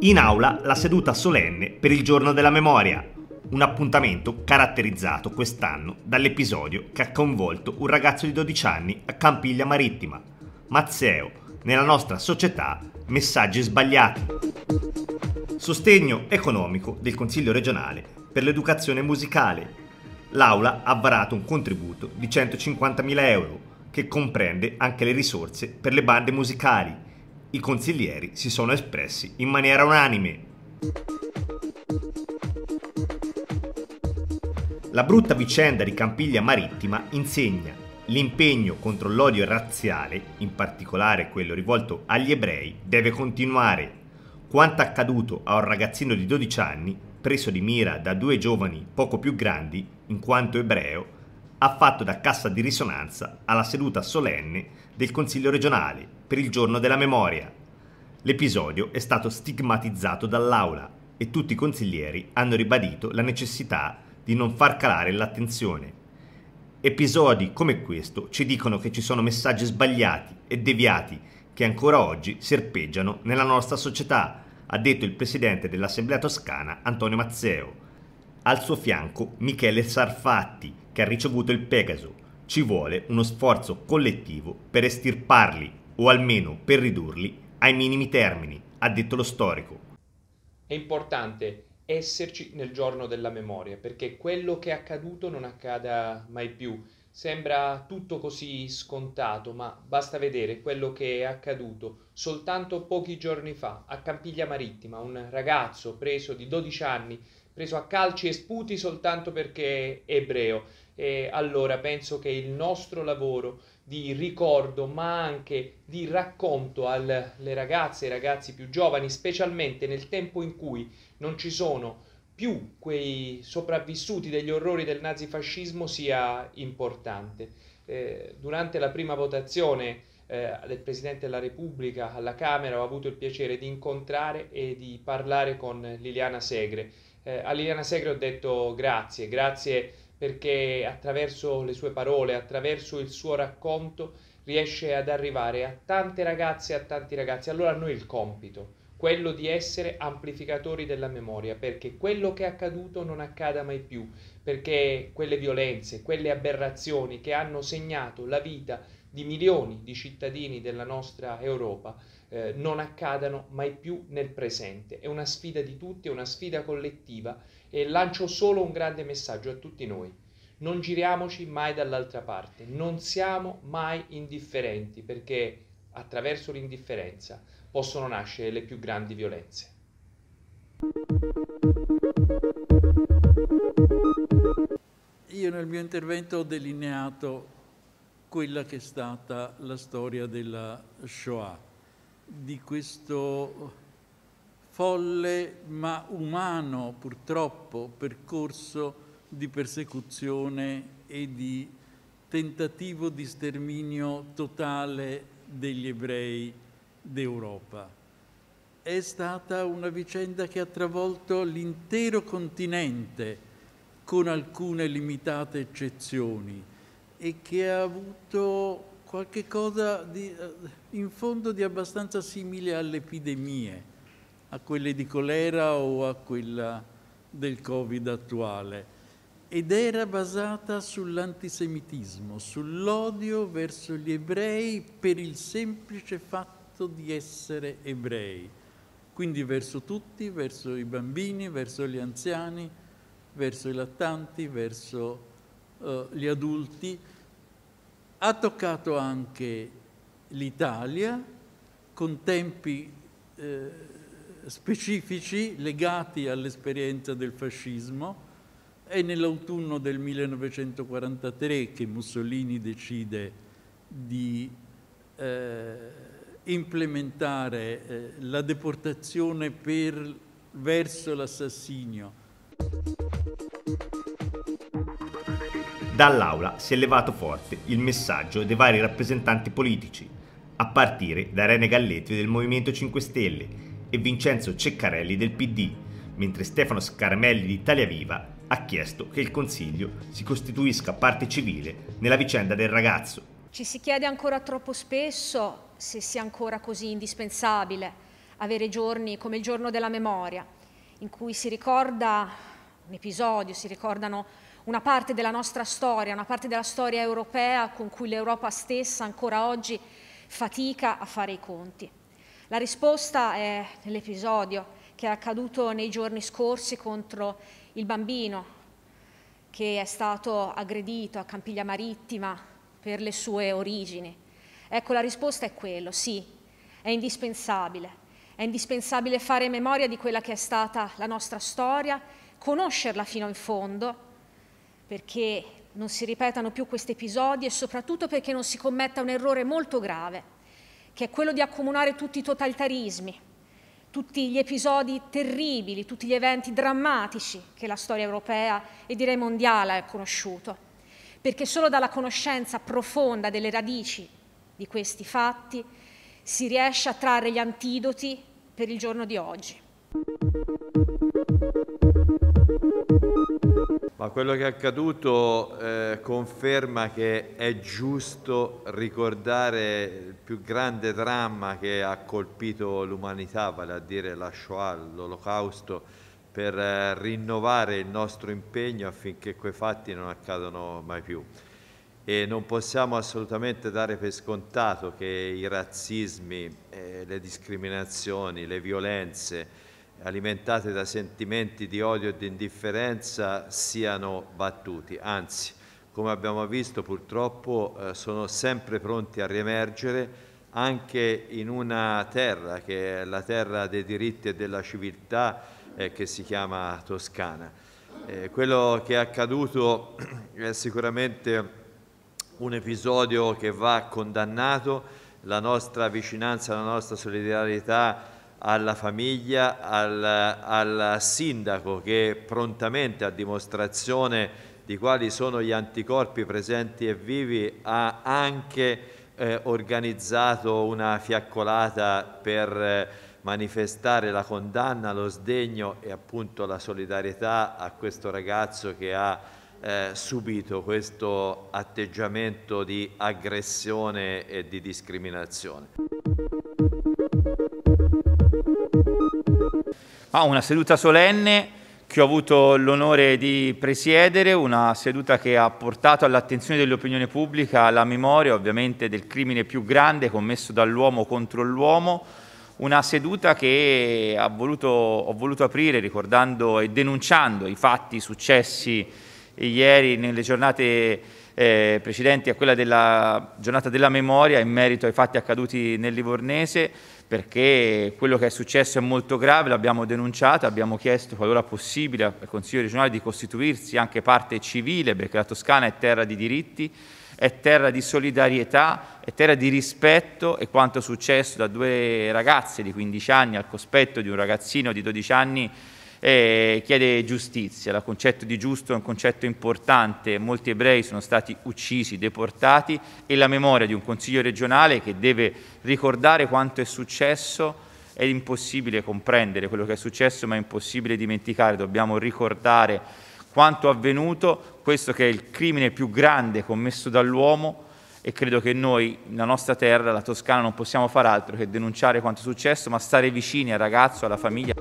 In aula la seduta solenne per il giorno della memoria, un appuntamento caratterizzato quest'anno dall'episodio che ha coinvolto un ragazzo di 12 anni a Campiglia Marittima, Mazzeo, nella nostra società messaggi sbagliati. Sostegno economico del Consiglio regionale per l'educazione musicale l'Aula ha varato un contributo di 150.000 euro che comprende anche le risorse per le bande musicali. I consiglieri si sono espressi in maniera unanime. La brutta vicenda di Campiglia Marittima insegna l'impegno contro l'odio razziale, in particolare quello rivolto agli ebrei, deve continuare. Quanto accaduto a un ragazzino di 12 anni preso di mira da due giovani poco più grandi, in quanto ebreo, ha fatto da cassa di risonanza alla seduta solenne del Consiglio regionale per il giorno della memoria. L'episodio è stato stigmatizzato dall'Aula e tutti i consiglieri hanno ribadito la necessità di non far calare l'attenzione. Episodi come questo ci dicono che ci sono messaggi sbagliati e deviati che ancora oggi serpeggiano nella nostra società ha detto il presidente dell'Assemblea toscana Antonio Mazzeo. Al suo fianco Michele Sarfatti, che ha ricevuto il Pegaso. Ci vuole uno sforzo collettivo per estirparli, o almeno per ridurli, ai minimi termini, ha detto lo storico. È importante esserci nel giorno della memoria, perché quello che è accaduto non accada mai più. Sembra tutto così scontato, ma basta vedere quello che è accaduto soltanto pochi giorni fa a Campiglia Marittima, un ragazzo preso di 12 anni, preso a calci e sputi soltanto perché è ebreo. E allora penso che il nostro lavoro di ricordo, ma anche di racconto alle ragazze e ragazzi più giovani, specialmente nel tempo in cui non ci sono più quei sopravvissuti degli orrori del nazifascismo sia importante. Eh, durante la prima votazione eh, del Presidente della Repubblica alla Camera ho avuto il piacere di incontrare e di parlare con Liliana Segre. Eh, a Liliana Segre ho detto grazie, grazie perché attraverso le sue parole, attraverso il suo racconto riesce ad arrivare a tante ragazze e a tanti ragazzi. Allora a noi il compito quello di essere amplificatori della memoria, perché quello che è accaduto non accada mai più, perché quelle violenze, quelle aberrazioni che hanno segnato la vita di milioni di cittadini della nostra Europa eh, non accadano mai più nel presente. È una sfida di tutti, è una sfida collettiva e lancio solo un grande messaggio a tutti noi. Non giriamoci mai dall'altra parte, non siamo mai indifferenti perché attraverso l'indifferenza possono nascere le più grandi violenze. Io nel mio intervento ho delineato quella che è stata la storia della Shoah, di questo folle ma umano purtroppo percorso di persecuzione e di tentativo di sterminio totale degli ebrei d'Europa. È stata una vicenda che ha travolto l'intero continente, con alcune limitate eccezioni, e che ha avuto qualche cosa di, eh, in fondo di abbastanza simile alle epidemie, a quelle di colera o a quella del Covid attuale ed era basata sull'antisemitismo, sull'odio verso gli ebrei per il semplice fatto fatto di essere ebrei, quindi verso tutti, verso i bambini, verso gli anziani, verso i lattanti, verso uh, gli adulti. Ha toccato anche l'Italia con tempi eh, specifici legati all'esperienza del fascismo. È nell'autunno del 1943 che Mussolini decide di eh, implementare eh, la deportazione per, verso l'assassinio. Dall'aula si è levato forte il messaggio dei vari rappresentanti politici, a partire da Rene Galletti del Movimento 5 Stelle e Vincenzo Ceccarelli del PD, mentre Stefano Scaramelli di Italia Viva ha chiesto che il Consiglio si costituisca parte civile nella vicenda del ragazzo. Ci si chiede ancora troppo spesso se sia ancora così indispensabile avere giorni come il giorno della memoria, in cui si ricorda un episodio, si ricordano una parte della nostra storia, una parte della storia europea con cui l'Europa stessa ancora oggi fatica a fare i conti. La risposta è nell'episodio che è accaduto nei giorni scorsi contro il bambino che è stato aggredito a Campiglia Marittima per le sue origini Ecco, la risposta è quello, sì, è indispensabile. È indispensabile fare memoria di quella che è stata la nostra storia, conoscerla fino in fondo, perché non si ripetano più questi episodi e soprattutto perché non si commetta un errore molto grave, che è quello di accomunare tutti i totalitarismi, tutti gli episodi terribili, tutti gli eventi drammatici che la storia europea e direi mondiale ha conosciuto, perché solo dalla conoscenza profonda delle radici di questi fatti, si riesce a trarre gli antidoti per il giorno di oggi. Ma quello che è accaduto eh, conferma che è giusto ricordare il più grande dramma che ha colpito l'umanità, vale a dire la Shoah, l'Olocausto, per eh, rinnovare il nostro impegno affinché quei fatti non accadano mai più e non possiamo assolutamente dare per scontato che i razzismi, eh, le discriminazioni, le violenze alimentate da sentimenti di odio e di indifferenza siano battuti, anzi come abbiamo visto purtroppo eh, sono sempre pronti a riemergere anche in una terra che è la terra dei diritti e della civiltà eh, che si chiama Toscana. Eh, quello che è accaduto è sicuramente un episodio che va condannato, la nostra vicinanza, la nostra solidarietà alla famiglia, al, al, sindaco che prontamente a dimostrazione di quali sono gli anticorpi presenti e vivi ha anche eh, organizzato una fiaccolata per eh, manifestare la condanna, lo sdegno e appunto la solidarietà a questo ragazzo che ha eh, subito questo atteggiamento di aggressione e di discriminazione. Ah, una seduta solenne che ho avuto l'onore di presiedere, una seduta che ha portato all'attenzione dell'opinione pubblica la memoria ovviamente del crimine più grande commesso dall'uomo contro l'uomo, una seduta che voluto, ho voluto aprire ricordando e denunciando i fatti successi ieri nelle giornate eh, precedenti a quella della giornata della memoria in merito ai fatti accaduti nel Livornese perché quello che è successo è molto grave, l'abbiamo denunciato, abbiamo chiesto qualora possibile al Consiglio regionale di costituirsi anche parte civile perché la Toscana è terra di diritti, è terra di solidarietà, è terra di rispetto e quanto successo da due ragazze di 15 anni al cospetto di un ragazzino di 12 anni eh, chiede giustizia. Il concetto di giusto è un concetto importante, molti ebrei sono stati uccisi, deportati e la memoria di un consiglio regionale che deve ricordare quanto è successo è impossibile comprendere quello che è successo, ma è impossibile dimenticare, dobbiamo ricordare quanto è avvenuto, questo che è il crimine più grande commesso dall'uomo e credo che noi, la nostra terra, la Toscana, non possiamo fare altro che denunciare quanto è successo, ma stare vicini al ragazzo, alla famiglia.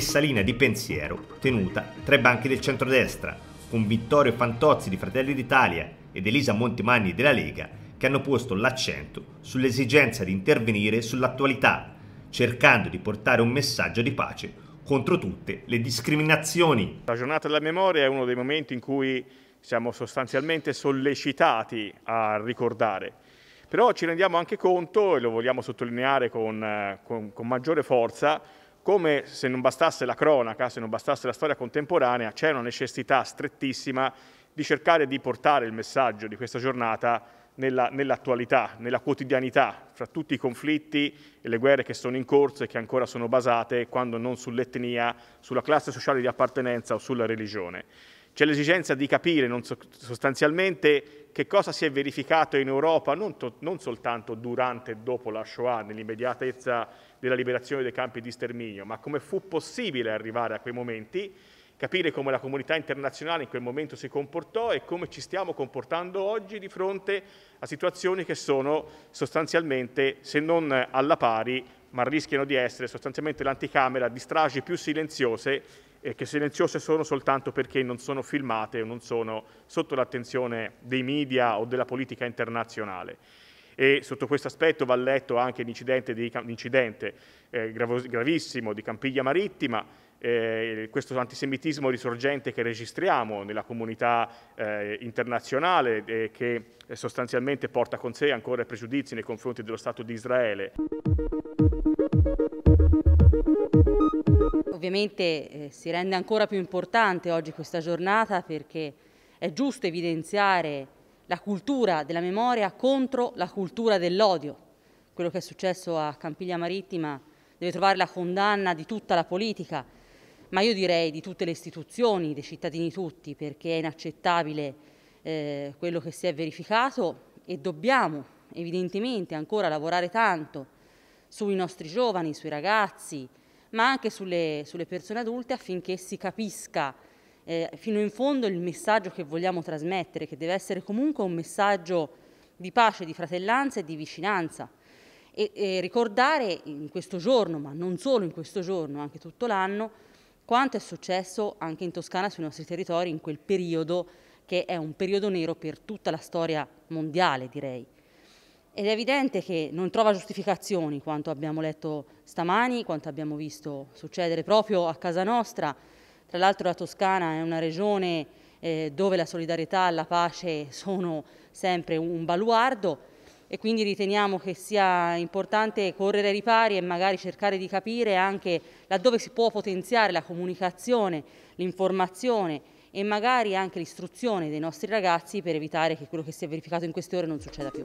stessa linea di pensiero tenuta tra i banchi del centrodestra, con Vittorio Fantozzi di Fratelli d'Italia ed Elisa Montemagni della Lega, che hanno posto l'accento sull'esigenza di intervenire sull'attualità, cercando di portare un messaggio di pace contro tutte le discriminazioni. La giornata della memoria è uno dei momenti in cui siamo sostanzialmente sollecitati a ricordare, però ci rendiamo anche conto, e lo vogliamo sottolineare con, eh, con, con maggiore forza, come se non bastasse la cronaca, se non bastasse la storia contemporanea, c'è una necessità strettissima di cercare di portare il messaggio di questa giornata nell'attualità, nella quotidianità, fra tutti i conflitti e le guerre che sono in corso e che ancora sono basate, quando non sull'etnia, sulla classe sociale di appartenenza o sulla religione. C'è l'esigenza di capire so sostanzialmente che cosa si è verificato in Europa, non, non soltanto durante e dopo la Shoah, nell'immediatezza della liberazione dei campi di sterminio, ma come fu possibile arrivare a quei momenti, capire come la comunità internazionale in quel momento si comportò e come ci stiamo comportando oggi di fronte a situazioni che sono sostanzialmente, se non alla pari, ma rischiano di essere sostanzialmente l'anticamera di stragi più silenziose eh, che silenziose sono soltanto perché non sono filmate o non sono sotto l'attenzione dei media o della politica internazionale e sotto questo aspetto va letto anche l'incidente, eh, gravissimo di Campiglia Marittima, eh, questo antisemitismo risorgente che registriamo nella comunità eh, internazionale e eh, che sostanzialmente porta con sé ancora pregiudizi nei confronti dello Stato di Israele. Ovviamente eh, si rende ancora più importante oggi questa giornata perché è giusto evidenziare la cultura della memoria contro la cultura dell'odio. Quello che è successo a Campiglia Marittima deve trovare la condanna di tutta la politica, ma io direi di tutte le istituzioni, dei cittadini tutti, perché è inaccettabile eh, quello che si è verificato e dobbiamo evidentemente ancora lavorare tanto sui nostri giovani, sui ragazzi, ma anche sulle, sulle persone adulte affinché si capisca eh, fino in fondo il messaggio che vogliamo trasmettere, che deve essere comunque un messaggio di pace, di fratellanza e di vicinanza. E, e ricordare in questo giorno, ma non solo in questo giorno, anche tutto l'anno, quanto è successo anche in Toscana sui nostri territori in quel periodo che è un periodo nero per tutta la storia mondiale, direi. Ed è evidente che non trova giustificazioni quanto abbiamo letto stamani, quanto abbiamo visto succedere proprio a casa nostra, tra l'altro la Toscana è una regione eh, dove la solidarietà e la pace sono sempre un baluardo e quindi riteniamo che sia importante correre ai ripari e magari cercare di capire anche laddove si può potenziare la comunicazione, l'informazione e magari anche l'istruzione dei nostri ragazzi per evitare che quello che si è verificato in queste ore non succeda più.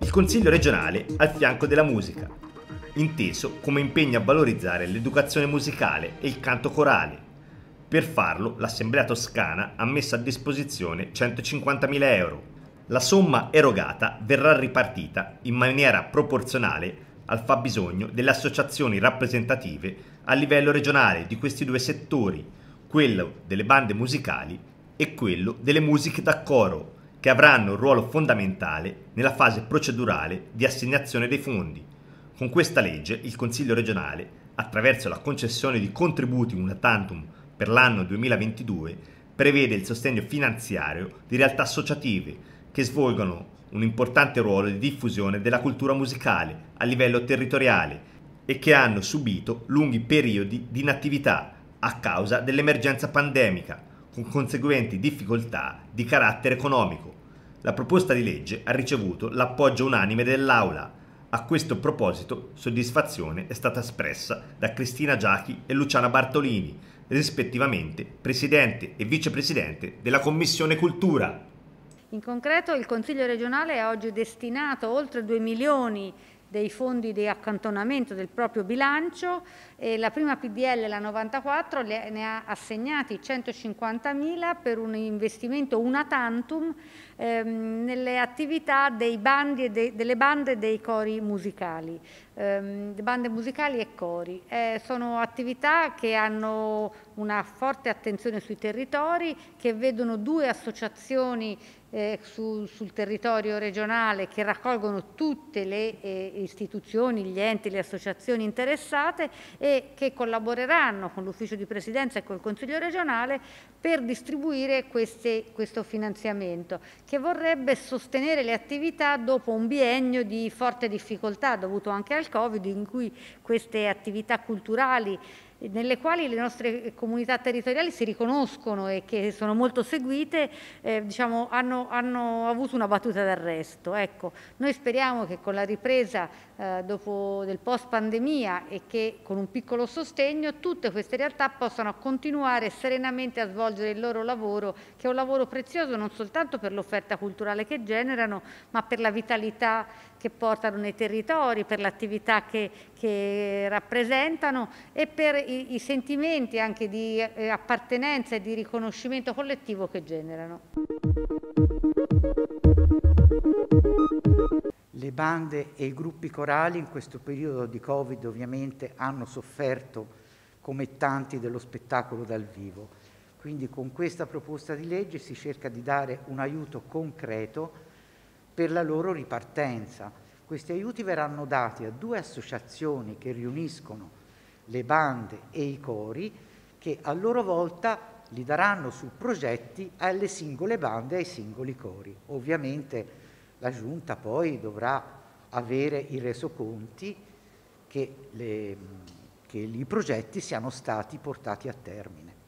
Il Consiglio regionale al fianco della musica inteso come impegno a valorizzare l'educazione musicale e il canto corale. Per farlo l'Assemblea Toscana ha messo a disposizione 150.000 euro. La somma erogata verrà ripartita in maniera proporzionale al fabbisogno delle associazioni rappresentative a livello regionale di questi due settori, quello delle bande musicali e quello delle musiche da coro, che avranno un ruolo fondamentale nella fase procedurale di assegnazione dei fondi con questa legge il Consiglio regionale, attraverso la concessione di contributi una tantum per l'anno 2022, prevede il sostegno finanziario di realtà associative che svolgono un importante ruolo di diffusione della cultura musicale a livello territoriale e che hanno subito lunghi periodi di inattività a causa dell'emergenza pandemica, con conseguenti difficoltà di carattere economico. La proposta di legge ha ricevuto l'appoggio unanime dell'Aula a questo proposito, soddisfazione è stata espressa da Cristina Giachi e Luciana Bartolini, rispettivamente presidente e vicepresidente della Commissione Cultura. In concreto il Consiglio regionale ha oggi destinato oltre 2 milioni dei fondi di accantonamento del proprio bilancio e la prima PDL, la 94, ne ha assegnati 150.000 per un investimento una tantum ehm, nelle attività bandi de, delle bande dei cori musicali, ehm, bande musicali e cori. Eh, sono attività che hanno una forte attenzione sui territori, che vedono due associazioni eh, su, sul territorio regionale che raccolgono tutte le eh, istituzioni, gli enti, le associazioni interessate e che collaboreranno con l'ufficio di presidenza e col Consiglio regionale per distribuire queste, questo finanziamento che vorrebbe sostenere le attività dopo un biennio di forte difficoltà dovuto anche al Covid in cui queste attività culturali nelle quali le nostre comunità territoriali si riconoscono e che sono molto seguite, eh, diciamo, hanno, hanno, avuto una battuta d'arresto. Ecco, noi speriamo che con la ripresa eh, dopo, del post pandemia e che con un piccolo sostegno tutte queste realtà possano continuare serenamente a svolgere il loro lavoro che è un lavoro prezioso non soltanto per l'offerta culturale che generano ma per la vitalità che portano nei territori, per l'attività che, che, rappresentano e per i, i sentimenti anche di eh, appartenenza e di riconoscimento collettivo che generano. Le bande e i gruppi corali in questo periodo di Covid ovviamente hanno sofferto come tanti dello spettacolo dal vivo. Quindi con questa proposta di legge si cerca di dare un aiuto concreto per la loro ripartenza. Questi aiuti verranno dati a due associazioni che riuniscono le bande e i cori che a loro volta li daranno su progetti alle singole bande e ai singoli cori. Ovviamente la Giunta poi dovrà avere i resoconti che, le, che i progetti siano stati portati a termine.